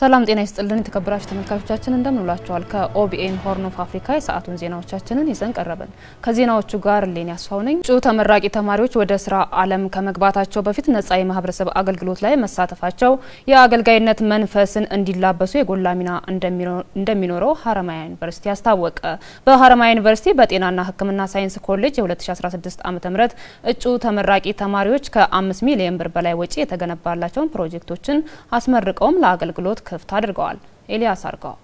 ሰላም ጤና ይስጥልን የተከበራችሁ ተመልካቾቻችን እንደምን ውላችኋል። ከኦቢኤን ሆርን ኦፍ አፍሪካ የሰዓቱን ዜናዎቻችንን ይዘን ቀረብን። ከዜናዎቹ ጋር ሌን ያስፋው ነኝ። እጩ ተመራቂ ተማሪዎች ወደ ስራ ዓለም ከመግባታቸው በፊት ነጻ የማህበረሰብ አገልግሎት ላይ መሳተፋቸው የአገልጋይነት መንፈስን እንዲላበሱ የጎላ ሚና እንደሚኖረው ሀረማያ ዩኒቨርሲቲ አስታወቀ። በሀረማያ ዩኒቨርሲቲ በጤናና ሕክምና ሳይንስ ኮሌጅ የ2016 ዓ ም እጩ ተመራቂ ተማሪዎች ከ5 ሚሊዮን ብር በላይ ወጪ የተገነባላቸውን ፕሮጀክቶችን አስመርቀውም ለአገልግሎት ክፍት አድርገዋል። ኤልያስ አርጋው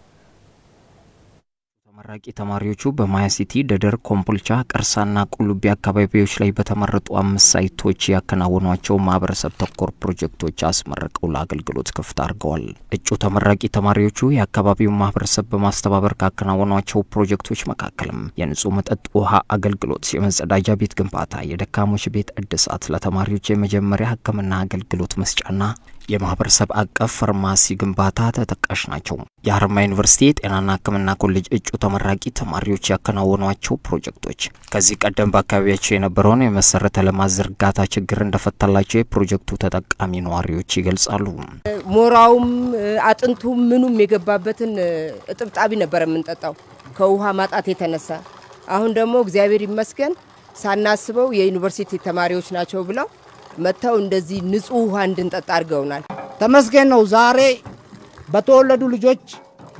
ተመራቂ ተማሪዎቹ በማያ ሲቲ፣ ደደር፣ ኮምፖልቻ፣ ቀርሳና ቁልቢ አካባቢዎች ላይ በተመረጡ አምስት ሳይቶች ያከናወኗቸው ማህበረሰብ ተኮር ፕሮጀክቶች አስመርቀው ለአገልግሎት ክፍት አድርገዋል። እጩ ተመራቂ ተማሪዎቹ የአካባቢውን ማህበረሰብ በማስተባበር ካከናወኗቸው ፕሮጀክቶች መካከልም የንጹህ መጠጥ ውሃ አገልግሎት፣ የመጸዳጃ ቤት ግንባታ፣ የደካሞች ቤት እድሳት፣ ለተማሪዎች የመጀመሪያ ሕክምና አገልግሎት መስጫና የማህበረሰብ አቀፍ ፋርማሲ ግንባታ ተጠቃሽ ናቸው። የሀረማያ ዩኒቨርሲቲ የጤናና ሕክምና ኮሌጅ እጩ ተመራቂ ተማሪዎች ያከናወኗቸው ፕሮጀክቶች ከዚህ ቀደም በአካባቢያቸው የነበረውን የመሰረተ ልማት ዝርጋታ ችግር እንደፈታላቸው የፕሮጀክቱ ተጠቃሚ ነዋሪዎች ይገልጻሉ። ሞራውም አጥንቱ ምኑም የገባበትን እጥብጣቢ ነበር የምንጠጣው ከውሃ ማጣት የተነሳ አሁን ደግሞ እግዚአብሔር ይመስገን ሳናስበው የዩኒቨርሲቲ ተማሪዎች ናቸው ብለው መጥተው እንደዚህ ንጹህ ውሃ እንድንጠጣ አድርገውናል። ተመስገን ነው። ዛሬ በተወለዱ ልጆች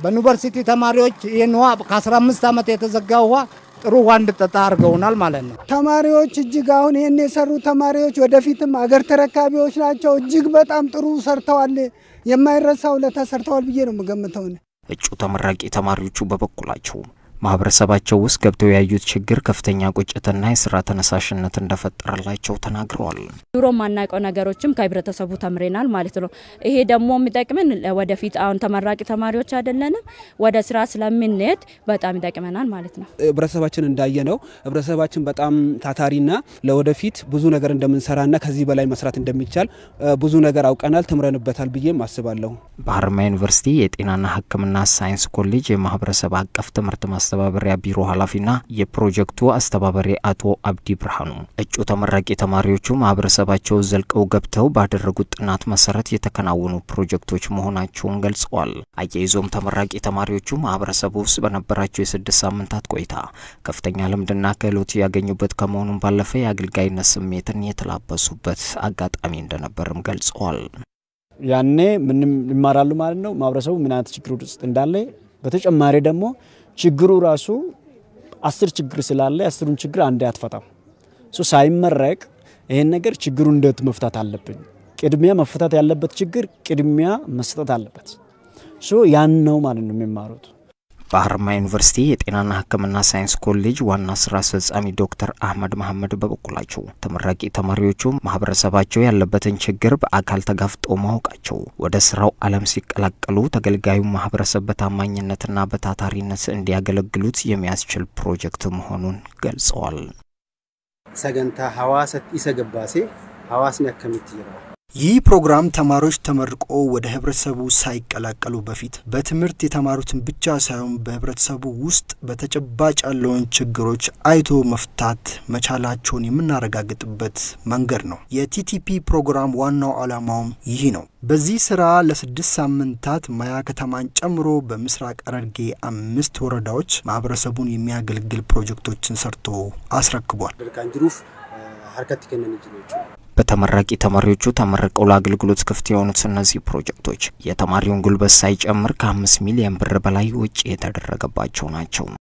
በዩኒቨርሲቲ ተማሪዎች ይህን ውሃ ከ15 ዓመት የተዘጋ ውሃ ጥሩ ውሃ እንድጠጣ አድርገውናል ማለት ነው። ተማሪዎች እጅግ አሁን ይህን የሰሩ ተማሪዎች ወደፊትም አገር ተረካቢዎች ናቸው። እጅግ በጣም ጥሩ ሰርተዋል። የማይረሳው ለተሰርተዋል ብዬ ነው የምገምተው። እጩ ተመራቂ ተማሪዎቹ በበኩላቸው ማህበረሰባቸው ውስጥ ገብተው ያዩት ችግር ከፍተኛ ቁጭትና የስራ ተነሳሽነት እንደፈጠረላቸው ተናግረዋል። ድሮ ማናውቀው ነገሮችም ከህብረተሰቡ ተምሬናል ማለት ነው። ይሄ ደግሞ የሚጠቅምን ወደፊት አሁን ተመራቂ ተማሪዎች አይደለንም፣ ወደ ስራ ስለምንሄድ በጣም ይጠቅመናል ማለት ነው። ህብረተሰባችን እንዳየ ነው። ህብረተሰባችን በጣም ታታሪና ለወደፊት ብዙ ነገር እንደምንሰራና ከዚህ በላይ መስራት እንደሚቻል ብዙ ነገር አውቀናል፣ ተምረንበታል ብዬም አስባለሁ። በሀረማያ ዩኒቨርሲቲ የጤናና ህክምና ሳይንስ ኮሌጅ የማህበረሰብ አቀፍ ትምህርት ማስተባበሪያ ቢሮ ኃላፊና የፕሮጀክቱ አስተባባሪ አቶ አብዲ ብርሃኑ እጩ ተመራቂ ተማሪዎቹ ማህበረሰባቸው ዘልቀው ገብተው ባደረጉት ጥናት መሰረት የተከናወኑ ፕሮጀክቶች መሆናቸውን ገልጸዋል። አያይዞም ተመራቂ ተማሪዎቹ ማህበረሰቡ ውስጥ በነበራቸው የስድስት ሳምንታት ቆይታ ከፍተኛ ልምድና ክህሎት ያገኙበት ከመሆኑም ባለፈ የአገልጋይነት ስሜትን የተላበሱበት አጋጣሚ እንደነበርም ገልጸዋል። ያኔ ምንም ይማራሉ ማለት ነው። ማህበረሰቡ ምን አይነት ችግር ውስጥ እንዳለ በተጨማሪ ደግሞ ችግሩ ራሱ አስር ችግር ስላለ አስሩን ችግር አንድ አትፈታም። እሱ ሳይመረቅ ይህን ነገር ችግሩ እንዴት መፍታት አለብኝ፣ ቅድሚያ መፍታት ያለበት ችግር ቅድሚያ መስጠት አለበት። ያን ነው ማለት ነው የሚማሩት። በአርማ ዩኒቨርሲቲ የጤናና ሕክምና ሳይንስ ኮሌጅ ዋና ስራ አስፈጻሚ ዶክተር አህመድ መሐመድ በበኩላቸው ተመራቂ ተማሪዎቹ ማህበረሰባቸው ያለበትን ችግር በአካል ተጋፍጦ ማወቃቸው ወደ ስራው ዓለም ሲቀላቀሉ ተገልጋዩ ማህበረሰብ በታማኝነትና በታታሪነት እንዲያገለግሉት የሚያስችል ፕሮጀክት መሆኑን ገልጸዋል። ሰገንታ ሀዋሰት ኢሰገባሴ ሀዋስን ያከሚት ይራ ይህ ፕሮግራም ተማሪዎች ተመርቆ ወደ ህብረተሰቡ ሳይቀላቀሉ በፊት በትምህርት የተማሩትን ብቻ ሳይሆን በህብረተሰቡ ውስጥ በተጨባጭ ያለውን ችግሮች አይቶ መፍታት መቻላቸውን የምናረጋግጥበት መንገድ ነው። የቲቲፒ ፕሮግራም ዋናው ዓላማውም ይህ ነው። በዚህ ስራ ለስድስት ሳምንታት ማያ ከተማን ጨምሮ በምስራቅ ሐረርጌ አምስት ወረዳዎች ማህበረሰቡን የሚያገለግል ፕሮጀክቶችን ሰርቶ አስረክቧል። በተመራቂ ተማሪዎቹ ተመርቀው ለአገልግሎት ክፍት የሆኑት እነዚህ ፕሮጀክቶች የተማሪውን ጉልበት ሳይጨምር ከአምስት ሚሊዮን ብር በላይ ወጪ የተደረገባቸው ናቸው።